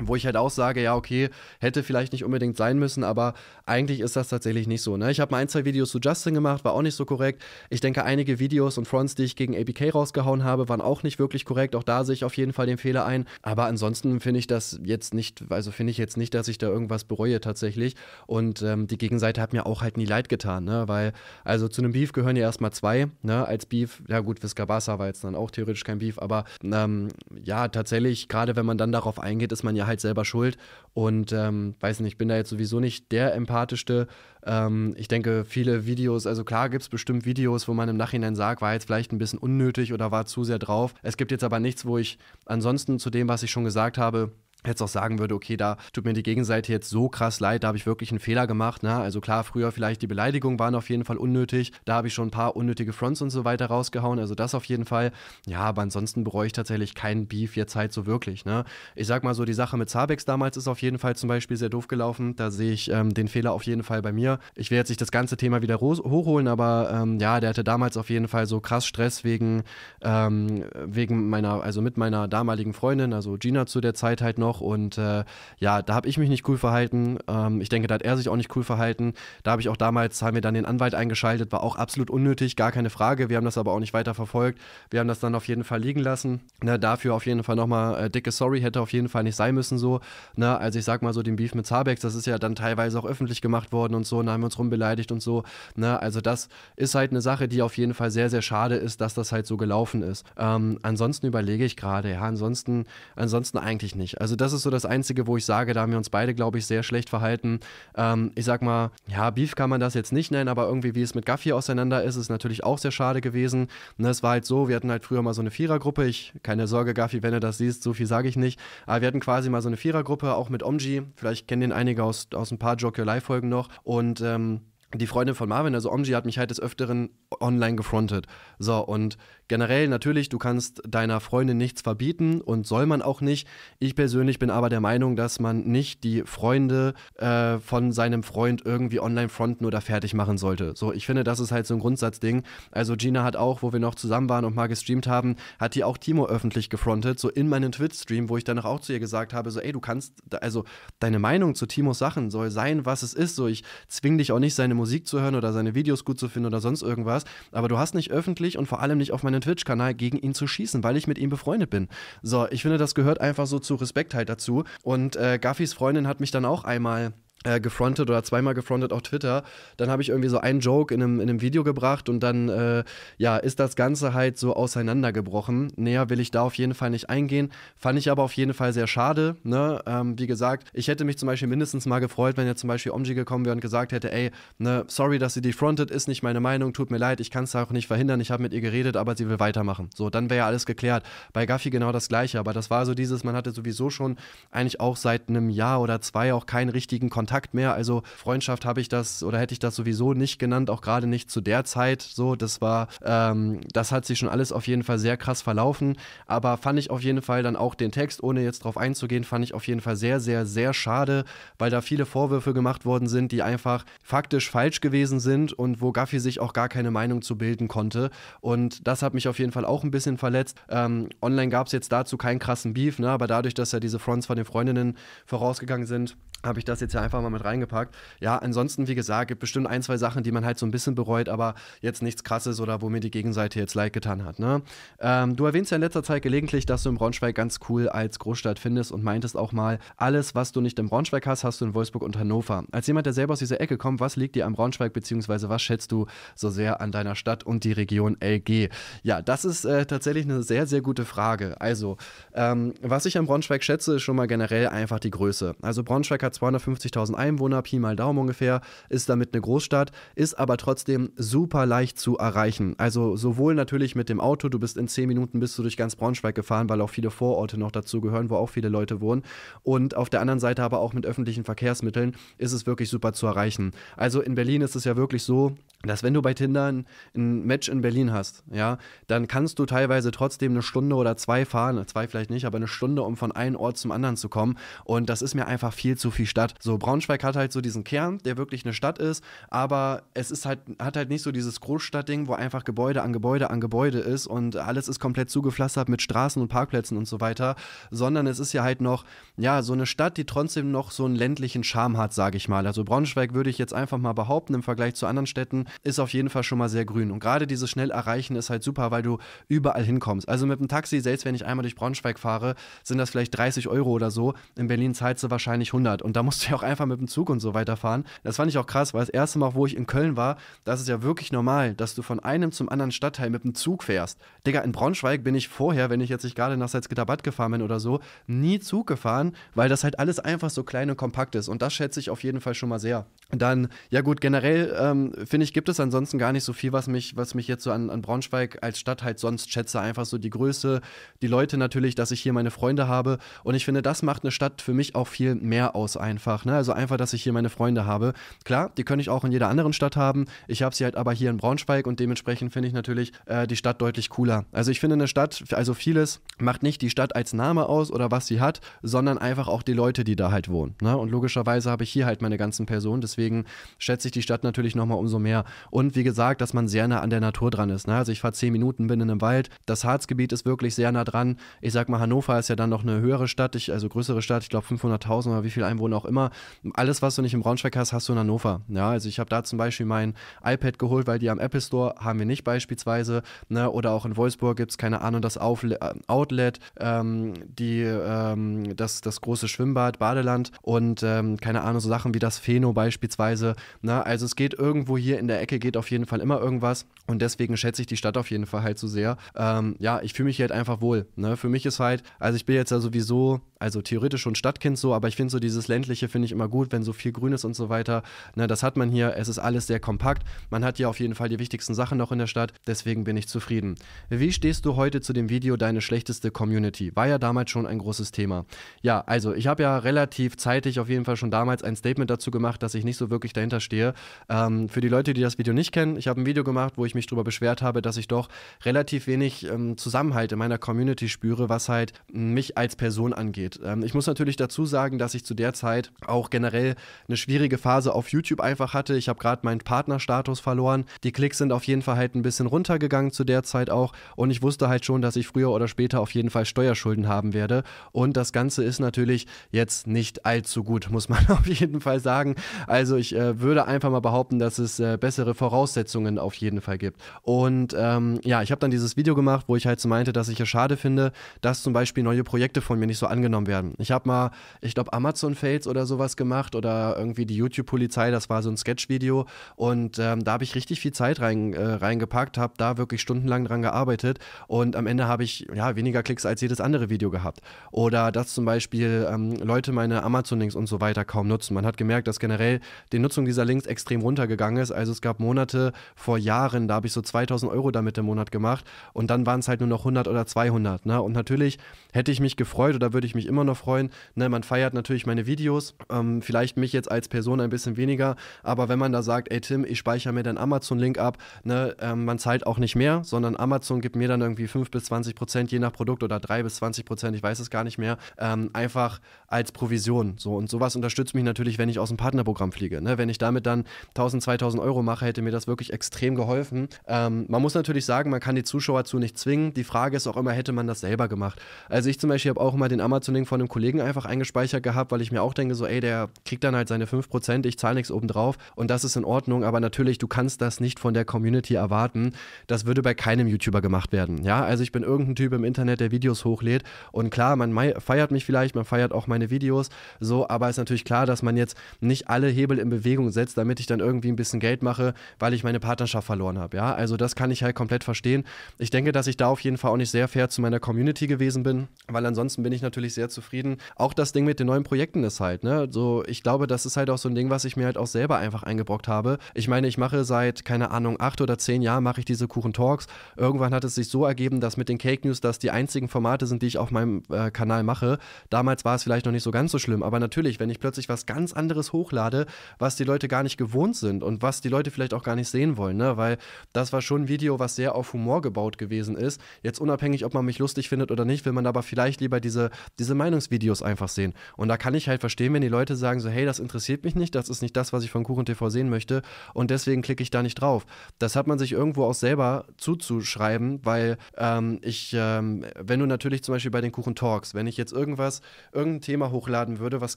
wo ich halt auch sage, ja, okay, hätte vielleicht nicht unbedingt sein müssen, aber eigentlich ist das tatsächlich nicht so. Ne? Ich habe mal ein, zwei Videos zu Justin gemacht, war auch nicht so korrekt. Ich denke, einige Videos und Fronts, die ich gegen ABK rausgehauen habe, waren auch nicht wirklich korrekt. Auch da sehe ich auf jeden Fall den Fehler ein. Aber ansonsten finde ich das jetzt nicht, also finde ich jetzt nicht, dass ich da irgendwas bereue tatsächlich. Und ähm, die Gegenseite hat mir auch halt nie leid getan, ne? weil, also zu einem Beef gehören ja erstmal zwei, ne? als Beef, ja gut, Viscabasa war jetzt dann auch theoretisch kein Beef, aber ähm, ja, tatsächlich, gerade wenn man dann darauf eingeht, ist man ja halt selber schuld. Und ähm, weiß nicht, ich bin da jetzt sowieso nicht der empathischste. Ähm, ich denke, viele Videos, also klar gibt es bestimmt Videos, wo man im Nachhinein sagt, war jetzt vielleicht ein bisschen unnötig oder war zu sehr drauf. Es gibt jetzt aber nichts, wo ich ansonsten zu dem, was ich schon gesagt habe, jetzt auch sagen würde, okay, da tut mir die Gegenseite jetzt so krass leid, da habe ich wirklich einen Fehler gemacht. Ne? Also klar, früher vielleicht die Beleidigungen waren auf jeden Fall unnötig, da habe ich schon ein paar unnötige Fronts und so weiter rausgehauen, also das auf jeden Fall. Ja, aber ansonsten bereue ich tatsächlich keinen Beef jetzt halt so wirklich. Ne? Ich sag mal so, die Sache mit Zabex damals ist auf jeden Fall zum Beispiel sehr doof gelaufen, da sehe ich ähm, den Fehler auf jeden Fall bei mir. Ich werde jetzt nicht das ganze Thema wieder hochholen, aber ähm, ja, der hatte damals auf jeden Fall so krass Stress wegen, ähm, wegen meiner, also mit meiner damaligen Freundin, also Gina zu der Zeit halt noch noch und äh, ja, da habe ich mich nicht cool verhalten. Ähm, ich denke, da hat er sich auch nicht cool verhalten. Da habe ich auch damals, haben wir dann den Anwalt eingeschaltet, war auch absolut unnötig, gar keine Frage. Wir haben das aber auch nicht weiter verfolgt. Wir haben das dann auf jeden Fall liegen lassen. Ne, dafür auf jeden Fall nochmal äh, dicke Sorry, hätte auf jeden Fall nicht sein müssen so. Ne, also ich sag mal so, den Beef mit Zabex, das ist ja dann teilweise auch öffentlich gemacht worden und so, und da haben wir uns rumbeleidigt und so. Ne, also das ist halt eine Sache, die auf jeden Fall sehr, sehr schade ist, dass das halt so gelaufen ist. Ähm, ansonsten überlege ich gerade, ja, ansonsten, ansonsten eigentlich nicht. Also das ist so das Einzige, wo ich sage, da haben wir uns beide, glaube ich, sehr schlecht verhalten. Ähm, ich sag mal, ja, Beef kann man das jetzt nicht nennen, aber irgendwie, wie es mit Gaffi auseinander ist, ist natürlich auch sehr schade gewesen. Ne, es war halt so, wir hatten halt früher mal so eine Vierergruppe. Ich, keine Sorge, Gaffi, wenn du das siehst, so viel sage ich nicht. Aber wir hatten quasi mal so eine Vierergruppe, auch mit Omji. Vielleicht kennen den einige aus, aus ein paar Joker Live-Folgen noch. Und ähm, die Freundin von Marvin, also Omji, hat mich halt des Öfteren online gefrontet. So, und Generell natürlich, du kannst deiner Freundin nichts verbieten und soll man auch nicht. Ich persönlich bin aber der Meinung, dass man nicht die Freunde äh, von seinem Freund irgendwie online fronten oder fertig machen sollte. So, ich finde, das ist halt so ein Grundsatzding. Also Gina hat auch, wo wir noch zusammen waren und mal gestreamt haben, hat die auch Timo öffentlich gefrontet, so in meinen Twitch-Stream, wo ich danach auch zu ihr gesagt habe, so ey, du kannst, also deine Meinung zu Timos Sachen soll sein, was es ist. So, ich zwinge dich auch nicht, seine Musik zu hören oder seine Videos gut zu finden oder sonst irgendwas. Aber du hast nicht öffentlich und vor allem nicht auf meine eigenen Twitch-Kanal gegen ihn zu schießen, weil ich mit ihm befreundet bin. So, ich finde, das gehört einfach so zu Respekt halt dazu. Und äh, Gaffis Freundin hat mich dann auch einmal äh, gefrontet oder zweimal gefrontet auf Twitter. Dann habe ich irgendwie so einen Joke in einem, in einem Video gebracht und dann äh, ja, ist das Ganze halt so auseinandergebrochen. Näher will ich da auf jeden Fall nicht eingehen. Fand ich aber auf jeden Fall sehr schade. Ne? Ähm, wie gesagt, ich hätte mich zum Beispiel mindestens mal gefreut, wenn jetzt zum Beispiel Omji gekommen wäre und gesagt hätte, ey, ne, sorry, dass sie defrontet, ist nicht meine Meinung, tut mir leid, ich kann es auch nicht verhindern, ich habe mit ihr geredet, aber sie will weitermachen. So, dann wäre ja alles geklärt. Bei Gaffi genau das gleiche, aber das war so dieses, man hatte sowieso schon eigentlich auch seit einem Jahr oder zwei auch keinen richtigen Kontakt Kontakt mehr. Also Freundschaft habe ich das oder hätte ich das sowieso nicht genannt, auch gerade nicht zu der Zeit. So, das war, ähm, das hat sich schon alles auf jeden Fall sehr krass verlaufen. Aber fand ich auf jeden Fall dann auch den Text, ohne jetzt drauf einzugehen, fand ich auf jeden Fall sehr, sehr, sehr schade, weil da viele Vorwürfe gemacht worden sind, die einfach faktisch falsch gewesen sind und wo Gaffi sich auch gar keine Meinung zu bilden konnte. Und das hat mich auf jeden Fall auch ein bisschen verletzt. Ähm, online gab es jetzt dazu keinen krassen Beef, ne? aber dadurch, dass ja diese Fronts von den Freundinnen vorausgegangen sind, habe ich das jetzt ja einfach mal mit reingepackt. Ja, ansonsten, wie gesagt, gibt bestimmt ein, zwei Sachen, die man halt so ein bisschen bereut, aber jetzt nichts krasses oder wo mir die Gegenseite jetzt leid getan hat. Ne? Ähm, du erwähnst ja in letzter Zeit gelegentlich, dass du in Braunschweig ganz cool als Großstadt findest und meintest auch mal, alles, was du nicht in Braunschweig hast, hast du in Wolfsburg und Hannover. Als jemand, der selber aus dieser Ecke kommt, was liegt dir am Braunschweig, beziehungsweise was schätzt du so sehr an deiner Stadt und die Region LG? Ja, das ist äh, tatsächlich eine sehr, sehr gute Frage. Also, ähm, was ich am Braunschweig schätze, ist schon mal generell einfach die Größe. Also Braunschweig hat 250.000 Einwohner, Pi mal Daumen ungefähr, ist damit eine Großstadt, ist aber trotzdem super leicht zu erreichen. Also sowohl natürlich mit dem Auto, du bist in 10 Minuten bist du durch ganz Braunschweig gefahren, weil auch viele Vororte noch dazu gehören, wo auch viele Leute wohnen. Und auf der anderen Seite aber auch mit öffentlichen Verkehrsmitteln ist es wirklich super zu erreichen. Also in Berlin ist es ja wirklich so, dass wenn du bei Tinder ein, ein Match in Berlin hast, ja, dann kannst du teilweise trotzdem eine Stunde oder zwei fahren, zwei vielleicht nicht, aber eine Stunde, um von einem Ort zum anderen zu kommen. Und das ist mir einfach viel zu viel. Profi-Stadt. So Braunschweig hat halt so diesen Kern, der wirklich eine Stadt ist, aber es ist halt, hat halt nicht so dieses Großstadtding, wo einfach Gebäude an Gebäude an Gebäude ist und alles ist komplett zugepflastert mit Straßen und Parkplätzen und so weiter, sondern es ist ja halt noch, ja, so eine Stadt, die trotzdem noch so einen ländlichen Charme hat, sage ich mal. Also Braunschweig würde ich jetzt einfach mal behaupten, im Vergleich zu anderen Städten, ist auf jeden Fall schon mal sehr grün. Und gerade dieses schnell erreichen ist halt super, weil du überall hinkommst. Also mit dem Taxi, selbst wenn ich einmal durch Braunschweig fahre, sind das vielleicht 30 Euro oder so. In Berlin zahlst du wahrscheinlich 100. Und und da musste ich auch einfach mit dem Zug und so weiterfahren. Das fand ich auch krass, weil das erste Mal, wo ich in Köln war, das ist ja wirklich normal, dass du von einem zum anderen Stadtteil mit dem Zug fährst. Digga, in Braunschweig bin ich vorher, wenn ich jetzt nicht gerade nach Salzgitterbad gefahren bin oder so, nie Zug gefahren, weil das halt alles einfach so klein und kompakt ist. Und das schätze ich auf jeden Fall schon mal sehr. Dann, ja gut, generell ähm, finde ich, gibt es ansonsten gar nicht so viel, was mich, was mich jetzt so an, an Braunschweig als Stadt halt sonst schätze. Einfach so die Größe, die Leute natürlich, dass ich hier meine Freunde habe. Und ich finde, das macht eine Stadt für mich auch viel mehr aus einfach. Ne? Also einfach, dass ich hier meine Freunde habe. Klar, die könnte ich auch in jeder anderen Stadt haben. Ich habe sie halt aber hier in Braunschweig und dementsprechend finde ich natürlich äh, die Stadt deutlich cooler. Also ich finde eine Stadt, also vieles macht nicht die Stadt als Name aus oder was sie hat, sondern einfach auch die Leute, die da halt wohnen. Ne? Und logischerweise habe ich hier halt meine ganzen Personen. Deswegen schätze ich die Stadt natürlich nochmal umso mehr. Und wie gesagt, dass man sehr nah an der Natur dran ist. Ne? Also ich fahre zehn Minuten, bin in einem Wald. Das Harzgebiet ist wirklich sehr nah dran. Ich sag mal, Hannover ist ja dann noch eine höhere Stadt, ich, also größere Stadt. Ich glaube 500.000 oder wie viel Einwohner wohne auch immer. Alles, was du nicht im Braunschweig hast, hast du in Hannover. Ja, also ich habe da zum Beispiel mein iPad geholt, weil die am Apple Store haben wir nicht beispielsweise. Ne? Oder auch in Wolfsburg gibt es, keine Ahnung, das Aufle äh, Outlet, ähm, die, ähm, das, das große Schwimmbad, Badeland und ähm, keine Ahnung, so Sachen wie das Pheno beispielsweise. Ne? Also es geht irgendwo hier in der Ecke, geht auf jeden Fall immer irgendwas. Und deswegen schätze ich die Stadt auf jeden Fall halt so sehr. Ähm, ja, ich fühle mich hier halt einfach wohl. Ne? Für mich ist halt, also ich bin jetzt ja sowieso, also theoretisch schon Stadtkind so, aber ich finde so dieses ländliche finde ich immer gut, wenn so viel Grün ist und so weiter. Ne, das hat man hier, es ist alles sehr kompakt. Man hat hier auf jeden Fall die wichtigsten Sachen noch in der Stadt, deswegen bin ich zufrieden. Wie stehst du heute zu dem Video Deine schlechteste Community? War ja damals schon ein großes Thema. Ja, also ich habe ja relativ zeitig auf jeden Fall schon damals ein Statement dazu gemacht, dass ich nicht so wirklich dahinter stehe. Ähm, für die Leute, die das Video nicht kennen, ich habe ein Video gemacht, wo ich mich darüber beschwert habe, dass ich doch relativ wenig ähm, Zusammenhalt in meiner Community spüre, was halt mich als Person angeht. Ähm, ich muss natürlich dazu sagen, dass ich zu der Zeit auch generell eine schwierige Phase auf YouTube einfach hatte. Ich habe gerade meinen Partnerstatus verloren. Die Klicks sind auf jeden Fall halt ein bisschen runtergegangen zu der Zeit auch. Und ich wusste halt schon, dass ich früher oder später auf jeden Fall Steuerschulden haben werde. Und das Ganze ist natürlich jetzt nicht allzu gut, muss man auf jeden Fall sagen. Also ich äh, würde einfach mal behaupten, dass es äh, bessere Voraussetzungen auf jeden Fall gibt gibt. Und ähm, ja, ich habe dann dieses Video gemacht, wo ich halt so meinte, dass ich es schade finde, dass zum Beispiel neue Projekte von mir nicht so angenommen werden. Ich habe mal, ich glaube, Amazon Fails oder sowas gemacht oder irgendwie die YouTube-Polizei, das war so ein Sketch-Video. Und ähm, da habe ich richtig viel Zeit rein, äh, reingepackt, habe da wirklich stundenlang dran gearbeitet und am Ende habe ich ja weniger Klicks als jedes andere Video gehabt. Oder dass zum Beispiel ähm, Leute meine Amazon-Links und so weiter kaum nutzen. Man hat gemerkt, dass generell die Nutzung dieser Links extrem runtergegangen ist. Also es gab Monate vor Jahren, da habe ich so 2000 Euro damit im Monat gemacht und dann waren es halt nur noch 100 oder 200. Ne? Und natürlich hätte ich mich gefreut oder würde ich mich immer noch freuen. Ne? Man feiert natürlich meine Videos, ähm, vielleicht mich jetzt als Person ein bisschen weniger, aber wenn man da sagt, ey Tim, ich speichere mir deinen Amazon-Link ab, ne? Ähm, man zahlt auch nicht mehr, sondern Amazon gibt mir dann irgendwie 5 bis 20 Prozent je nach Produkt oder 3 bis 20 Prozent, ich weiß es gar nicht mehr, ähm, einfach als Provision. So. Und sowas unterstützt mich natürlich, wenn ich aus dem Partnerprogramm fliege. Ne? Wenn ich damit dann 1000, 2000 Euro mache, hätte mir das wirklich extrem geholfen. Weihnachten. Ähm, man muss natürlich sagen, man kann die Zuschauer zu nicht zwingen. Die Frage ist auch immer, hätte man das selber gemacht? Also ich zum Beispiel habe auch immer den Amazon-Link von einem Kollegen einfach eingespeichert gehabt, weil ich mir auch denke, so, ey, der kriegt dann halt seine 5%, ich zahle nichts obendrauf und das ist in Ordnung, aber natürlich, du kannst das nicht von der Community erwarten. Das würde bei keinem YouTuber gemacht werden. Ja, also ich bin irgendein Typ im Internet, der Videos hochlädt und klar, man feiert mich vielleicht, man feiert auch meine Videos, so, aber es ist natürlich klar, dass man jetzt nicht alle Hebel in Bewegung setzt, damit ich dann irgendwie ein bisschen Geld mache, weil ich meine Partnerschaft verloren habe habe. Ja, also das kann ich halt komplett verstehen. Ich denke, dass ich da auf jeden Fall auch nicht sehr fair zu meiner Community gewesen bin, weil ansonsten bin ich natürlich sehr zufrieden. Auch das Ding mit den neuen Projekten ist halt, ne, so ich glaube, das ist halt auch so ein Ding, was ich mir halt auch selber einfach eingebrockt habe. Ich meine, ich mache seit keine Ahnung acht oder zehn Jahren mache ich diese Kuchen Talks. Irgendwann hat es sich so ergeben, dass mit den Cake News das die einzigen Formate sind, die ich auf meinem äh, Kanal mache. Damals war es vielleicht noch nicht so ganz so schlimm, aber natürlich, wenn ich plötzlich was ganz anderes hochlade, was die Leute gar nicht gewohnt sind und was die Leute vielleicht auch gar nicht sehen wollen, ne, weil das war schon ein Video, was sehr auf Humor gebaut gewesen ist. Jetzt unabhängig, ob man mich lustig findet oder nicht, will man aber vielleicht lieber diese, diese Meinungsvideos einfach sehen. Und da kann ich halt verstehen, wenn die Leute sagen so, hey, das interessiert mich nicht, das ist nicht das, was ich von Kuchen TV sehen möchte und deswegen klicke ich da nicht drauf. Das hat man sich irgendwo auch selber zuzuschreiben, weil ähm, ich, ähm, wenn du natürlich zum Beispiel bei den Kuchen Talks, wenn ich jetzt irgendwas, irgendein Thema hochladen würde, was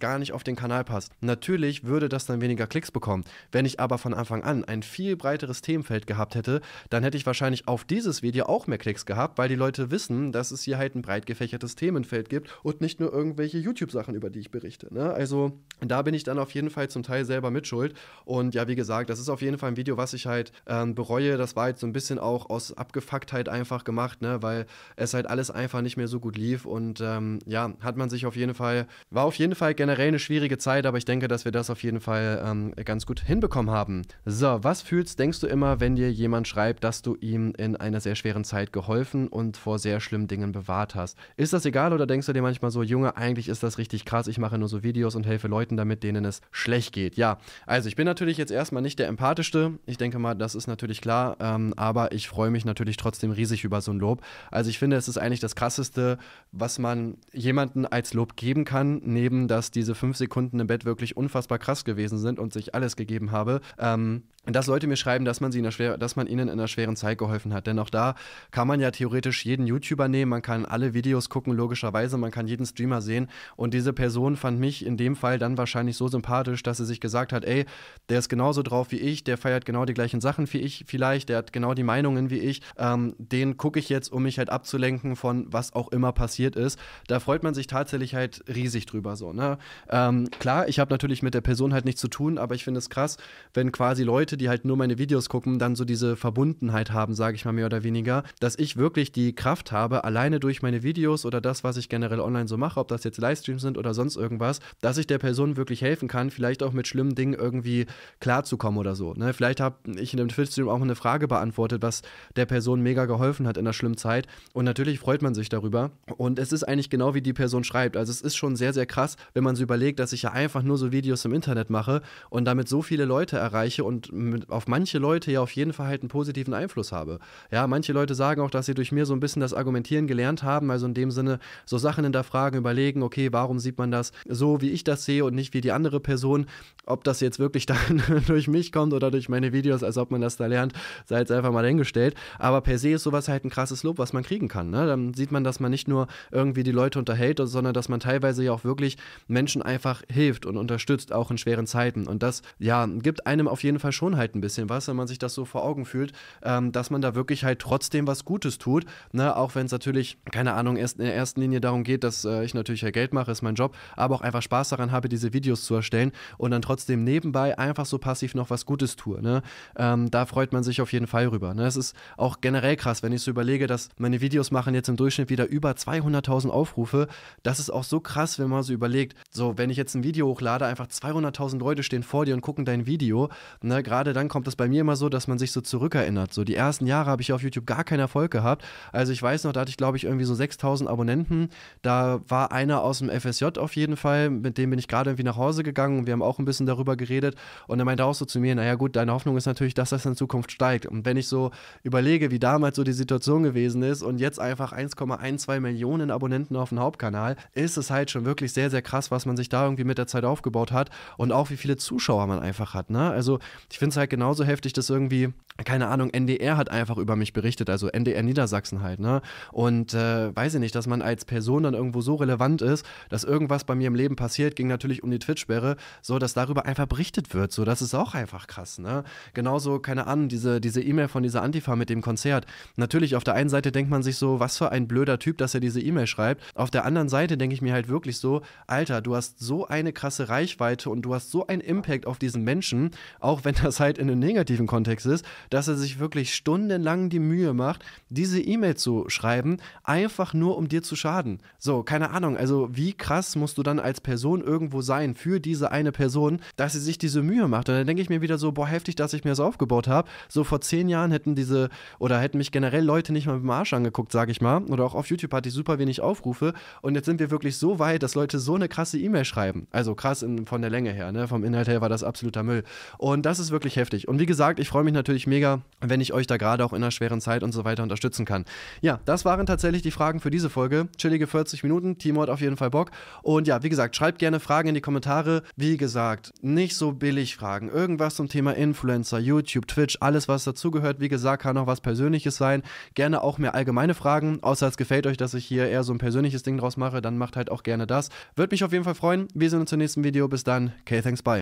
gar nicht auf den Kanal passt, natürlich würde das dann weniger Klicks bekommen. Wenn ich aber von Anfang an ein viel breiteres Themenfeld gehabt gehabt hätte, dann hätte ich wahrscheinlich auf dieses Video auch mehr Klicks gehabt, weil die Leute wissen, dass es hier halt ein breit gefächertes Themenfeld gibt und nicht nur irgendwelche YouTube-Sachen, über die ich berichte. Ne? Also da bin ich dann auf jeden Fall zum Teil selber mit schuld. Und ja, wie gesagt, das ist auf jeden Fall ein Video, was ich halt ähm, bereue. Das war halt so ein bisschen auch aus Abgefucktheit einfach gemacht, ne? weil es halt alles einfach nicht mehr so gut lief. Und ähm, ja, hat man sich auf jeden Fall, war auf jeden Fall generell eine schwierige Zeit, aber ich denke, dass wir das auf jeden Fall ähm, ganz gut hinbekommen haben. So, was fühlst, denkst du immer, wenn dir jemand schreibt, dass du ihm in einer sehr schweren Zeit geholfen und vor sehr schlimmen Dingen bewahrt hast. Ist das egal oder denkst du dir manchmal so, Junge, eigentlich ist das richtig krass, ich mache nur so Videos und helfe Leuten damit, denen es schlecht geht? Ja, also ich bin natürlich jetzt erstmal nicht der empathischste. Ich denke mal, das ist natürlich klar, ähm, aber ich freue mich natürlich trotzdem riesig über so ein Lob. Also ich finde, es ist eigentlich das krasseste, was man jemandem als Lob geben kann, neben dass diese fünf Sekunden im Bett wirklich unfassbar krass gewesen sind und sich alles gegeben habe. Ähm, dass Leute mir schreiben, dass man, sie in einer schwer, dass man ihnen in einer schweren Zeit geholfen hat. Denn auch da kann man ja theoretisch jeden YouTuber nehmen, man kann alle Videos gucken, logischerweise, man kann jeden Streamer sehen. Und diese Person fand mich in dem Fall dann wahrscheinlich so sympathisch, dass sie sich gesagt hat, ey, der ist genauso drauf wie ich, der feiert genau die gleichen Sachen wie ich vielleicht, der hat genau die Meinungen wie ich. Ähm, den gucke ich jetzt, um mich halt abzulenken von was auch immer passiert ist. Da freut man sich tatsächlich halt riesig drüber so. Ne? Ähm, klar, ich habe natürlich mit der Person halt nichts zu tun, aber ich finde es krass, wenn quasi Leute, die halt nur meine Videos gucken, dann so diese Verbundenheit haben, sage ich mal mehr oder weniger, dass ich wirklich die Kraft habe, alleine durch meine Videos oder das, was ich generell online so mache, ob das jetzt Livestreams sind oder sonst irgendwas, dass ich der Person wirklich helfen kann, vielleicht auch mit schlimmen Dingen irgendwie klarzukommen oder so. Ne? Vielleicht habe ich in dem Twitch-Stream auch eine Frage beantwortet, was der Person mega geholfen hat in der schlimmen Zeit. Und natürlich freut man sich darüber. Und es ist eigentlich genau wie die Person schreibt. Also es ist schon sehr, sehr krass, wenn man sich überlegt, dass ich ja einfach nur so Videos im Internet mache und damit so viele Leute erreiche und mit, auf manche Leute ja auf jeden Fall halt einen positiven Einfluss habe. Ja, manche Leute sagen auch, dass sie durch mir so ein bisschen das Argumentieren gelernt haben, also in dem Sinne so Sachen hinterfragen, überlegen, okay, warum sieht man das so, wie ich das sehe und nicht wie die andere Person, ob das jetzt wirklich dann durch mich kommt oder durch meine Videos, als ob man das da lernt, sei jetzt einfach mal dahingestellt. Aber per se ist sowas halt ein krasses Lob, was man kriegen kann. Ne? Dann sieht man, dass man nicht nur irgendwie die Leute unterhält, sondern dass man teilweise ja auch wirklich Menschen einfach hilft und unterstützt, auch in schweren Zeiten. Und das, ja, gibt einem auf jeden Fall schon Situation halt ein bisschen was, wenn man sich das so vor Augen fühlt, ähm, dass man da wirklich halt trotzdem was Gutes tut. Ne? Auch wenn es natürlich, keine Ahnung, erst in der ersten Linie darum geht, dass äh, ich natürlich ja halt Geld mache, ist mein Job, aber auch einfach Spaß daran habe, diese Videos zu erstellen und dann trotzdem nebenbei einfach so passiv noch was Gutes tue. Ne? Ähm, da freut man sich auf jeden Fall rüber. Ne? Das ist auch generell krass, wenn ich so überlege, dass meine Videos machen jetzt im Durchschnitt wieder über 200.000 Aufrufe. Das ist auch so krass, wenn man so überlegt, so wenn ich jetzt ein Video hochlade, einfach 200.000 Leute stehen vor dir und gucken dein Video. Ne? Gerade gerade dann kommt das bei mir immer so, dass man sich so zurückerinnert. So die ersten Jahre habe ich auf YouTube gar keinen Erfolg gehabt. Also ich weiß noch, da hatte ich glaube ich irgendwie so 6000 Abonnenten. Da war einer aus dem FSJ auf jeden Fall, mit dem bin ich gerade irgendwie nach Hause gegangen und wir haben auch ein bisschen darüber geredet. Und er meinte auch so zu mir, naja gut, deine Hoffnung ist natürlich, dass das in Zukunft steigt. Und wenn ich so überlege, wie damals so die Situation gewesen ist und jetzt einfach 1,12 Millionen Abonnenten auf dem Hauptkanal, ist es halt schon wirklich sehr, sehr krass, was man sich da irgendwie mit der Zeit aufgebaut hat und auch wie viele Zuschauer man einfach hat. Ne? Also ich finde finde es halt genauso heftig, dass irgendwie keine Ahnung, NDR hat einfach über mich berichtet, also NDR Niedersachsen halt, ne? Und äh, weiß ich nicht, dass man als Person dann irgendwo so relevant ist, dass irgendwas bei mir im Leben passiert, ging natürlich um die Twitch-Sperre, so dass darüber einfach berichtet wird. So, das ist auch einfach krass, ne? Genauso, keine Ahnung, diese, diese E-Mail von dieser Antifa mit dem Konzert. Natürlich, auf der einen Seite denkt man sich so, was für ein blöder Typ, dass er diese E-Mail schreibt. Auf der anderen Seite denke ich mir halt wirklich so, Alter, du hast so eine krasse Reichweite und du hast so einen Impact auf diesen Menschen, auch wenn das halt in einem negativen Kontext ist dass er sich wirklich stundenlang die Mühe macht, diese E-Mail zu schreiben, einfach nur um dir zu schaden. So, keine Ahnung, also wie krass musst du dann als Person irgendwo sein für diese eine Person, dass sie sich diese Mühe macht. Und dann denke ich mir wieder so, boah, heftig, dass ich mir das aufgebaut habe. So vor zehn Jahren hätten diese oder hätten mich generell Leute nicht mal mit dem Arsch angeguckt, sage ich mal. Oder auch auf YouTube hatte ich super wenig Aufrufe. Und jetzt sind wir wirklich so weit, dass Leute so eine krasse E-Mail schreiben. Also krass in, von der Länge her, ne? Vom Inhalt her war das absoluter Müll. Und das ist wirklich heftig. Und wie gesagt, ich freue mich natürlich mega, wenn ich euch da gerade auch in einer schweren Zeit und so weiter unterstützen kann. Ja, das waren tatsächlich die Fragen für diese Folge. Chillige 40 Minuten, Timo hat auf jeden Fall Bock. Und ja, wie gesagt, schreibt gerne Fragen in die Kommentare. Wie gesagt, nicht so billig Fragen. Irgendwas zum Thema Influencer, YouTube, Twitch, alles was dazugehört. Wie gesagt, kann auch was Persönliches sein. Gerne auch mehr allgemeine Fragen. Außer es gefällt euch, dass ich hier eher so ein persönliches Ding draus mache, dann macht halt auch gerne das. Würde mich auf jeden Fall freuen. Wir sehen uns zum nächsten Video. Bis dann. Okay, thanks, bye.